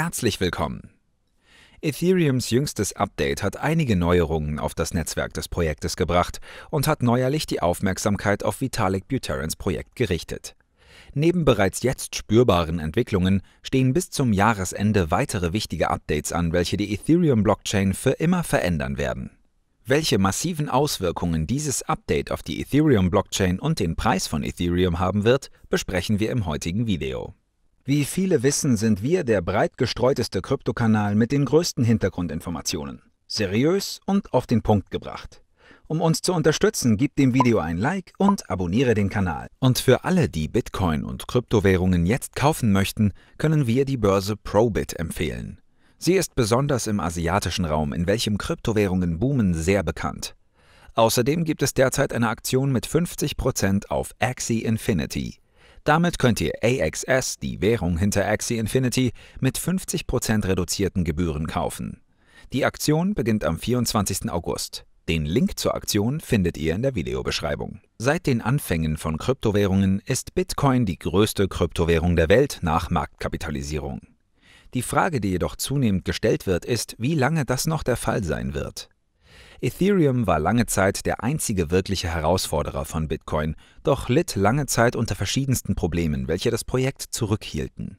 Herzlich willkommen! Ethereums jüngstes Update hat einige Neuerungen auf das Netzwerk des Projektes gebracht und hat neuerlich die Aufmerksamkeit auf Vitalik Buterins Projekt gerichtet. Neben bereits jetzt spürbaren Entwicklungen stehen bis zum Jahresende weitere wichtige Updates an, welche die Ethereum-Blockchain für immer verändern werden. Welche massiven Auswirkungen dieses Update auf die Ethereum-Blockchain und den Preis von Ethereum haben wird, besprechen wir im heutigen Video. Wie viele wissen, sind wir der breit gestreuteste Kryptokanal mit den größten Hintergrundinformationen. Seriös und auf den Punkt gebracht. Um uns zu unterstützen, gib dem Video ein Like und abonniere den Kanal. Und für alle, die Bitcoin und Kryptowährungen jetzt kaufen möchten, können wir die Börse Probit empfehlen. Sie ist besonders im asiatischen Raum, in welchem Kryptowährungen boomen, sehr bekannt. Außerdem gibt es derzeit eine Aktion mit 50% auf Axie Infinity. Damit könnt ihr AXS, die Währung hinter Axie Infinity, mit 50% reduzierten Gebühren kaufen. Die Aktion beginnt am 24. August. Den Link zur Aktion findet ihr in der Videobeschreibung. Seit den Anfängen von Kryptowährungen ist Bitcoin die größte Kryptowährung der Welt nach Marktkapitalisierung. Die Frage, die jedoch zunehmend gestellt wird, ist, wie lange das noch der Fall sein wird. Ethereum war lange Zeit der einzige wirkliche Herausforderer von Bitcoin, doch litt lange Zeit unter verschiedensten Problemen, welche das Projekt zurückhielten.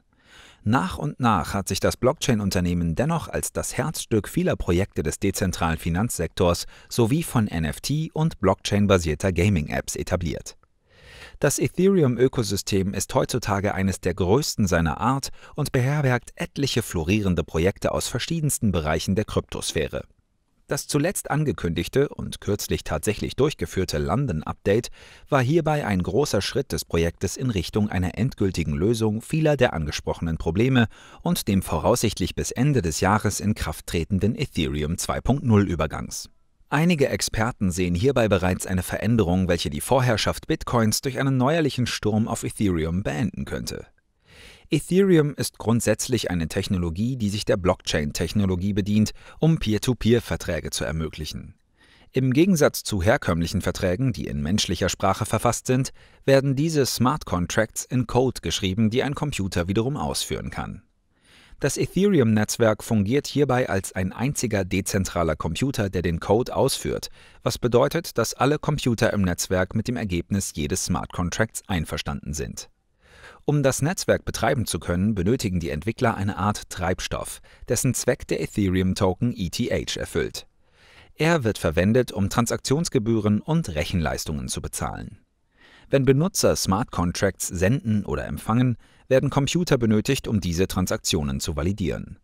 Nach und nach hat sich das Blockchain-Unternehmen dennoch als das Herzstück vieler Projekte des dezentralen Finanzsektors sowie von NFT und Blockchain-basierter Gaming-Apps etabliert. Das Ethereum-Ökosystem ist heutzutage eines der größten seiner Art und beherbergt etliche florierende Projekte aus verschiedensten Bereichen der Kryptosphäre. Das zuletzt angekündigte und kürzlich tatsächlich durchgeführte London Update war hierbei ein großer Schritt des Projektes in Richtung einer endgültigen Lösung vieler der angesprochenen Probleme und dem voraussichtlich bis Ende des Jahres in Kraft tretenden Ethereum 2.0 Übergangs. Einige Experten sehen hierbei bereits eine Veränderung, welche die Vorherrschaft Bitcoins durch einen neuerlichen Sturm auf Ethereum beenden könnte. Ethereum ist grundsätzlich eine Technologie, die sich der Blockchain-Technologie bedient, um Peer-to-Peer-Verträge zu ermöglichen. Im Gegensatz zu herkömmlichen Verträgen, die in menschlicher Sprache verfasst sind, werden diese Smart Contracts in Code geschrieben, die ein Computer wiederum ausführen kann. Das Ethereum-Netzwerk fungiert hierbei als ein einziger dezentraler Computer, der den Code ausführt, was bedeutet, dass alle Computer im Netzwerk mit dem Ergebnis jedes Smart Contracts einverstanden sind. Um das Netzwerk betreiben zu können, benötigen die Entwickler eine Art Treibstoff, dessen Zweck der Ethereum-Token ETH erfüllt. Er wird verwendet, um Transaktionsgebühren und Rechenleistungen zu bezahlen. Wenn Benutzer Smart Contracts senden oder empfangen, werden Computer benötigt, um diese Transaktionen zu validieren.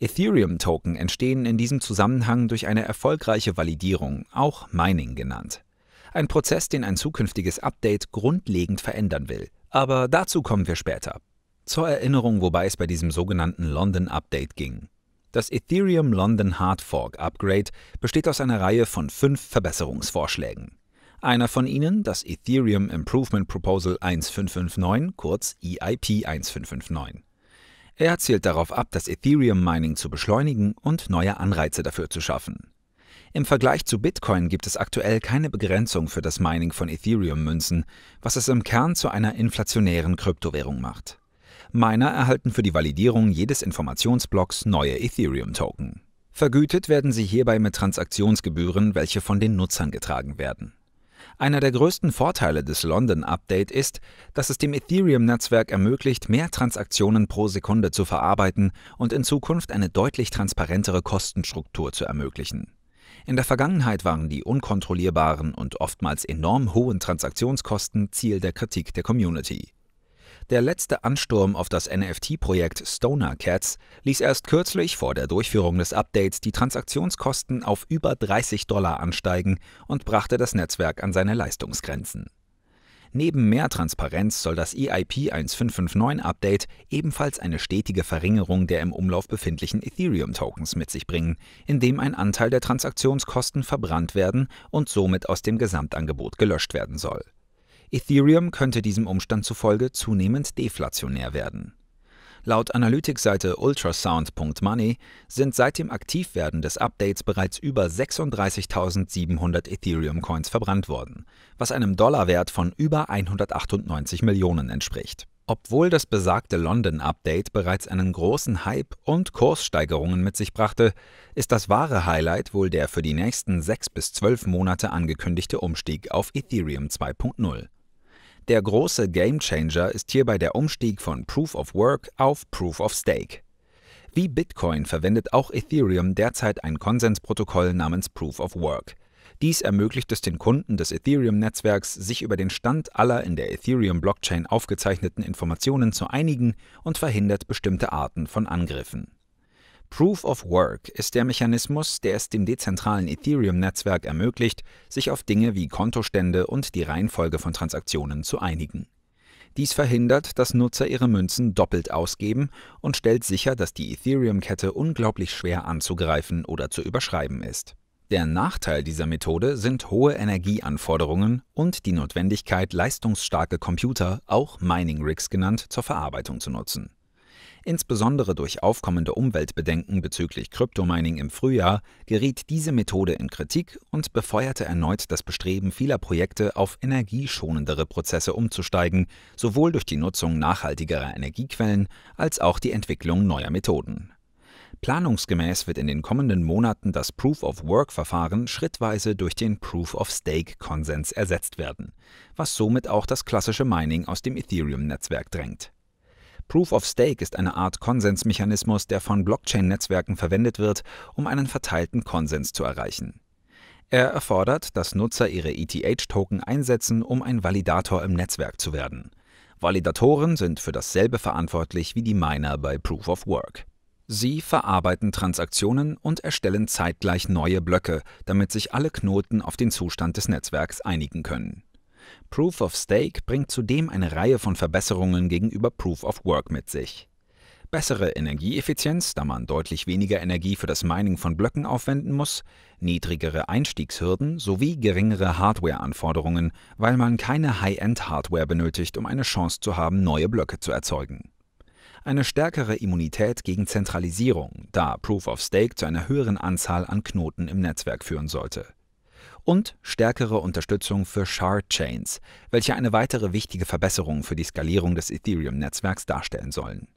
Ethereum-Token entstehen in diesem Zusammenhang durch eine erfolgreiche Validierung, auch Mining genannt. Ein Prozess, den ein zukünftiges Update grundlegend verändern will, aber dazu kommen wir später. Zur Erinnerung, wobei es bei diesem sogenannten London Update ging. Das Ethereum London Hard Fork Upgrade besteht aus einer Reihe von fünf Verbesserungsvorschlägen. Einer von ihnen, das Ethereum Improvement Proposal 1559, kurz EIP 1559. Er zielt darauf ab, das Ethereum Mining zu beschleunigen und neue Anreize dafür zu schaffen. Im Vergleich zu Bitcoin gibt es aktuell keine Begrenzung für das Mining von Ethereum-Münzen, was es im Kern zu einer inflationären Kryptowährung macht. Miner erhalten für die Validierung jedes Informationsblocks neue Ethereum-Token. Vergütet werden sie hierbei mit Transaktionsgebühren, welche von den Nutzern getragen werden. Einer der größten Vorteile des London Update ist, dass es dem Ethereum-Netzwerk ermöglicht, mehr Transaktionen pro Sekunde zu verarbeiten und in Zukunft eine deutlich transparentere Kostenstruktur zu ermöglichen. In der Vergangenheit waren die unkontrollierbaren und oftmals enorm hohen Transaktionskosten Ziel der Kritik der Community. Der letzte Ansturm auf das NFT-Projekt Stoner Cats ließ erst kürzlich vor der Durchführung des Updates die Transaktionskosten auf über 30 Dollar ansteigen und brachte das Netzwerk an seine Leistungsgrenzen. Neben mehr Transparenz soll das EIP 1559-Update ebenfalls eine stetige Verringerung der im Umlauf befindlichen Ethereum-Tokens mit sich bringen, indem ein Anteil der Transaktionskosten verbrannt werden und somit aus dem Gesamtangebot gelöscht werden soll. Ethereum könnte diesem Umstand zufolge zunehmend deflationär werden Laut Analytics-Seite ultrasound.money sind seit dem Aktivwerden des Updates bereits über 36.700 Ethereum-Coins verbrannt worden, was einem Dollarwert von über 198 Millionen entspricht. Obwohl das besagte London-Update bereits einen großen Hype und Kurssteigerungen mit sich brachte, ist das wahre Highlight wohl der für die nächsten sechs bis zwölf Monate angekündigte Umstieg auf Ethereum 2.0. Der große Gamechanger ist hierbei der Umstieg von Proof of Work auf Proof of Stake. Wie Bitcoin verwendet auch Ethereum derzeit ein Konsensprotokoll namens Proof of Work. Dies ermöglicht es den Kunden des Ethereum-Netzwerks, sich über den Stand aller in der Ethereum-Blockchain aufgezeichneten Informationen zu einigen und verhindert bestimmte Arten von Angriffen Proof of Work ist der Mechanismus, der es dem dezentralen Ethereum-Netzwerk ermöglicht, sich auf Dinge wie Kontostände und die Reihenfolge von Transaktionen zu einigen. Dies verhindert, dass Nutzer ihre Münzen doppelt ausgeben und stellt sicher, dass die Ethereum-Kette unglaublich schwer anzugreifen oder zu überschreiben ist. Der Nachteil dieser Methode sind hohe Energieanforderungen und die Notwendigkeit, leistungsstarke Computer, auch Mining Rigs genannt, zur Verarbeitung zu nutzen. Insbesondere durch aufkommende Umweltbedenken bezüglich Kryptomining im Frühjahr geriet diese Methode in Kritik und befeuerte erneut das Bestreben vieler Projekte, auf energieschonendere Prozesse umzusteigen, sowohl durch die Nutzung nachhaltigerer Energiequellen als auch die Entwicklung neuer Methoden. Planungsgemäß wird in den kommenden Monaten das Proof-of-Work-Verfahren schrittweise durch den Proof-of-Stake-Konsens ersetzt werden, was somit auch das klassische Mining aus dem Ethereum-Netzwerk drängt. Proof of Stake ist eine Art Konsensmechanismus, der von Blockchain-Netzwerken verwendet wird, um einen verteilten Konsens zu erreichen. Er erfordert, dass Nutzer ihre ETH-Token einsetzen, um ein Validator im Netzwerk zu werden. Validatoren sind für dasselbe verantwortlich wie die Miner bei Proof of Work. Sie verarbeiten Transaktionen und erstellen zeitgleich neue Blöcke, damit sich alle Knoten auf den Zustand des Netzwerks einigen können. Proof of Stake bringt zudem eine Reihe von Verbesserungen gegenüber Proof of Work mit sich. Bessere Energieeffizienz, da man deutlich weniger Energie für das Mining von Blöcken aufwenden muss, niedrigere Einstiegshürden sowie geringere Hardware-Anforderungen, weil man keine High-End-Hardware benötigt, um eine Chance zu haben, neue Blöcke zu erzeugen eine stärkere Immunität gegen Zentralisierung, da Proof of Stake zu einer höheren Anzahl an Knoten im Netzwerk führen sollte und stärkere Unterstützung für Shard-Chains, welche eine weitere wichtige Verbesserung für die Skalierung des Ethereum-Netzwerks darstellen sollen.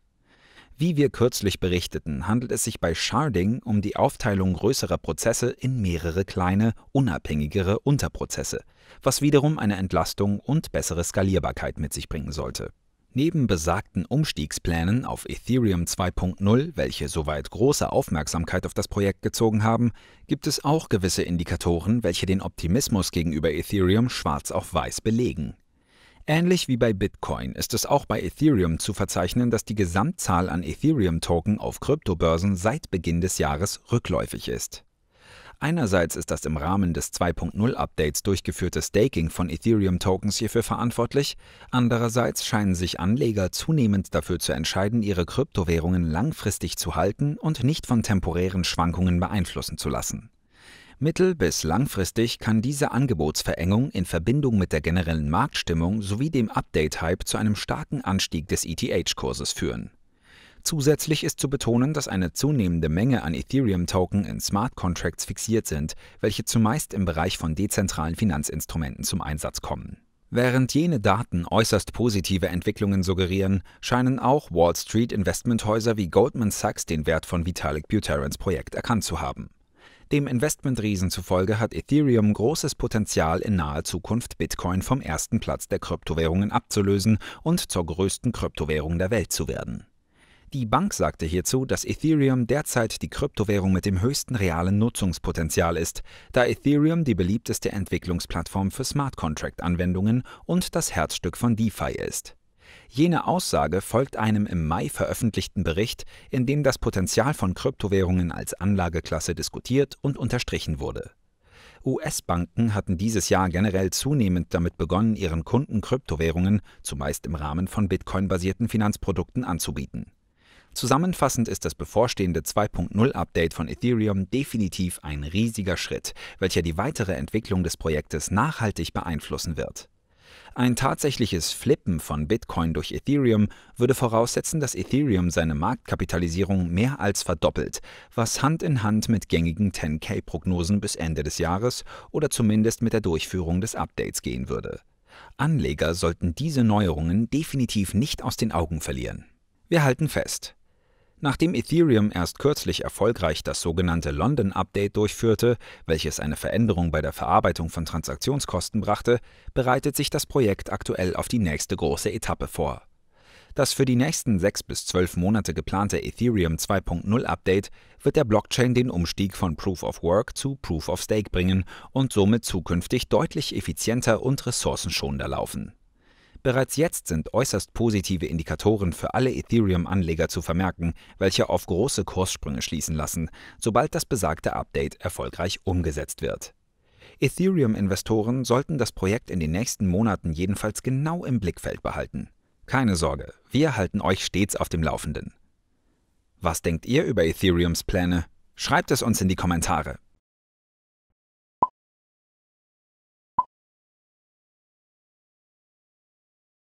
Wie wir kürzlich berichteten, handelt es sich bei Sharding um die Aufteilung größerer Prozesse in mehrere kleine, unabhängigere Unterprozesse, was wiederum eine Entlastung und bessere Skalierbarkeit mit sich bringen sollte. Neben besagten Umstiegsplänen auf Ethereum 2.0, welche soweit große Aufmerksamkeit auf das Projekt gezogen haben, gibt es auch gewisse Indikatoren, welche den Optimismus gegenüber Ethereum schwarz auf weiß belegen. Ähnlich wie bei Bitcoin ist es auch bei Ethereum zu verzeichnen, dass die Gesamtzahl an Ethereum-Token auf Kryptobörsen seit Beginn des Jahres rückläufig ist Einerseits ist das im Rahmen des 2.0-Updates durchgeführte Staking von Ethereum-Tokens hierfür verantwortlich, andererseits scheinen sich Anleger zunehmend dafür zu entscheiden, ihre Kryptowährungen langfristig zu halten und nicht von temporären Schwankungen beeinflussen zu lassen. Mittel- bis langfristig kann diese Angebotsverengung in Verbindung mit der generellen Marktstimmung sowie dem Update-Hype zu einem starken Anstieg des ETH-Kurses führen Zusätzlich ist zu betonen, dass eine zunehmende Menge an Ethereum-Token in Smart Contracts fixiert sind, welche zumeist im Bereich von dezentralen Finanzinstrumenten zum Einsatz kommen. Während jene Daten äußerst positive Entwicklungen suggerieren, scheinen auch Wall Street Investmenthäuser wie Goldman Sachs den Wert von Vitalik Buterins Projekt erkannt zu haben. Dem Investmentriesen zufolge hat Ethereum großes Potenzial, in naher Zukunft Bitcoin vom ersten Platz der Kryptowährungen abzulösen und zur größten Kryptowährung der Welt zu werden. Die Bank sagte hierzu, dass Ethereum derzeit die Kryptowährung mit dem höchsten realen Nutzungspotenzial ist, da Ethereum die beliebteste Entwicklungsplattform für Smart Contract-Anwendungen und das Herzstück von DeFi ist. Jene Aussage folgt einem im Mai veröffentlichten Bericht, in dem das Potenzial von Kryptowährungen als Anlageklasse diskutiert und unterstrichen wurde. US-Banken hatten dieses Jahr generell zunehmend damit begonnen, ihren Kunden Kryptowährungen, zumeist im Rahmen von Bitcoin-basierten Finanzprodukten, anzubieten. Zusammenfassend ist das bevorstehende 2.0-Update von Ethereum definitiv ein riesiger Schritt, welcher die weitere Entwicklung des Projektes nachhaltig beeinflussen wird. Ein tatsächliches Flippen von Bitcoin durch Ethereum würde voraussetzen, dass Ethereum seine Marktkapitalisierung mehr als verdoppelt, was Hand in Hand mit gängigen 10k-Prognosen bis Ende des Jahres oder zumindest mit der Durchführung des Updates gehen würde. Anleger sollten diese Neuerungen definitiv nicht aus den Augen verlieren. Wir halten fest, Nachdem Ethereum erst kürzlich erfolgreich das sogenannte London Update durchführte, welches eine Veränderung bei der Verarbeitung von Transaktionskosten brachte, bereitet sich das Projekt aktuell auf die nächste große Etappe vor. Das für die nächsten sechs bis zwölf Monate geplante Ethereum 2.0 Update wird der Blockchain den Umstieg von Proof of Work zu Proof of Stake bringen und somit zukünftig deutlich effizienter und ressourcenschonender laufen. Bereits jetzt sind äußerst positive Indikatoren für alle Ethereum-Anleger zu vermerken, welche auf große Kurssprünge schließen lassen, sobald das besagte Update erfolgreich umgesetzt wird. Ethereum-Investoren sollten das Projekt in den nächsten Monaten jedenfalls genau im Blickfeld behalten. Keine Sorge, wir halten euch stets auf dem Laufenden. Was denkt ihr über Ethereums Pläne? Schreibt es uns in die Kommentare.